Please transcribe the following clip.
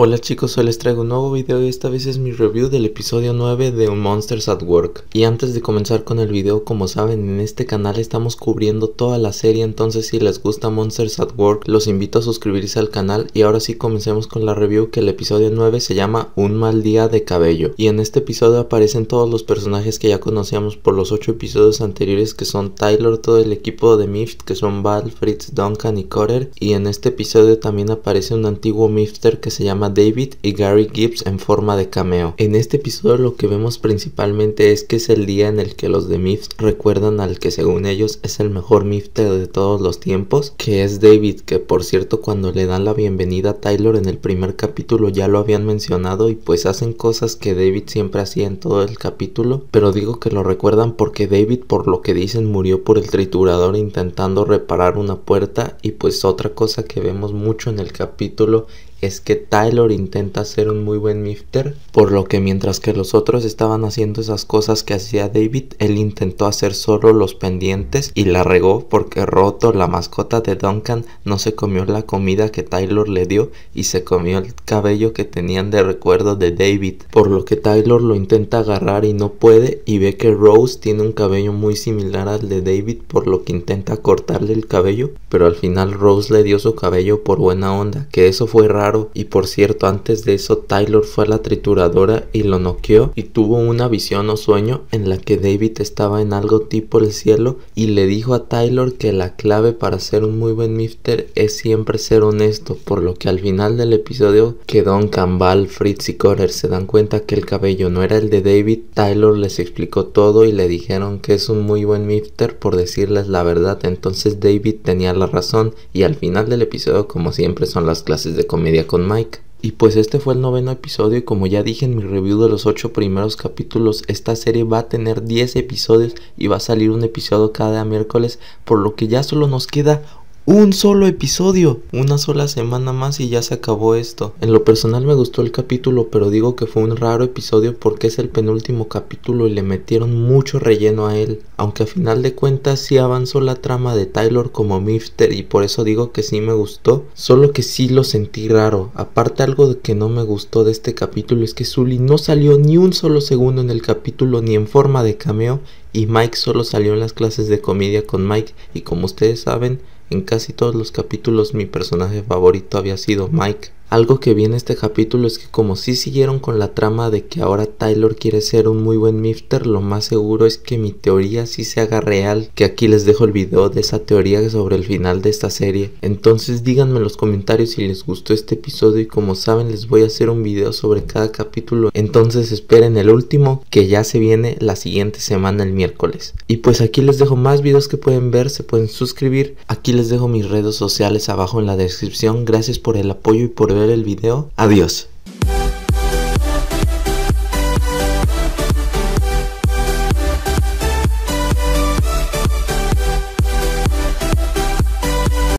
Hola chicos, hoy les traigo un nuevo video y esta vez es mi review del episodio 9 de Monsters at Work. Y antes de comenzar con el video, como saben, en este canal estamos cubriendo toda la serie, entonces si les gusta Monsters at Work, los invito a suscribirse al canal y ahora sí comencemos con la review que el episodio 9 se llama Un mal día de cabello. Y en este episodio aparecen todos los personajes que ya conocíamos por los 8 episodios anteriores que son Tyler, todo el equipo de Mift, que son Val, Fritz, Duncan y Cotter. Y en este episodio también aparece un antiguo Mifter que se llama David y Gary Gibbs en forma de cameo. En este episodio lo que vemos principalmente es que es el día en el que los de MIFS recuerdan al que según ellos es el mejor Mifter de todos los tiempos, que es David, que por cierto cuando le dan la bienvenida a Tyler en el primer capítulo ya lo habían mencionado y pues hacen cosas que David siempre hacía en todo el capítulo, pero digo que lo recuerdan porque David por lo que dicen murió por el triturador intentando reparar una puerta y pues otra cosa que vemos mucho en el capítulo es que Tyler intenta ser un muy buen mifter, por lo que mientras que los otros estaban haciendo esas cosas que hacía David, él intentó hacer solo los pendientes y la regó porque Roto, la mascota de Duncan, no se comió la comida que Tyler le dio y se comió el cabello que tenían de recuerdo de David, por lo que Tyler lo intenta agarrar y no puede y ve que Rose tiene un cabello muy similar al de David, por lo que intenta cortarle el cabello, pero al final Rose le dio su cabello por buena onda, que eso fue raro y por cierto, antes de eso, Tyler fue a la trituradora y lo noqueó y tuvo una visión o sueño en la que David estaba en algo tipo el cielo y le dijo a Tyler que la clave para ser un muy buen mifter es siempre ser honesto, por lo que al final del episodio que Don Campbell, Fritz y Corer se dan cuenta que el cabello no era el de David, Tyler les explicó todo y le dijeron que es un muy buen mifter por decirles la verdad, entonces David tenía la razón y al final del episodio como siempre son las clases de comedia con Mike. Y pues este fue el noveno episodio y como ya dije en mi review de los ocho primeros capítulos, esta serie va a tener 10 episodios y va a salir un episodio cada miércoles, por lo que ya solo nos queda un solo episodio, una sola semana más y ya se acabó esto. En lo personal me gustó el capítulo, pero digo que fue un raro episodio porque es el penúltimo capítulo y le metieron mucho relleno a él. Aunque a final de cuentas sí avanzó la trama de Tyler como Mifter y por eso digo que sí me gustó, solo que sí lo sentí raro. Aparte algo que no me gustó de este capítulo es que Zully no salió ni un solo segundo en el capítulo ni en forma de cameo y Mike solo salió en las clases de comedia con Mike y como ustedes saben, en casi todos los capítulos mi personaje favorito había sido Mike, algo que viene en este capítulo es que como si siguieron con la trama de que ahora Tyler quiere ser un muy buen Mifter, lo más seguro es que mi teoría sí se haga real, que aquí les dejo el video de esa teoría sobre el final de esta serie. Entonces díganme en los comentarios si les gustó este episodio y como saben les voy a hacer un video sobre cada capítulo, entonces esperen el último que ya se viene la siguiente semana el miércoles. Y pues aquí les dejo más videos que pueden ver, se pueden suscribir, aquí les dejo mis redes sociales abajo en la descripción, gracias por el apoyo y por ver el video. Adiós.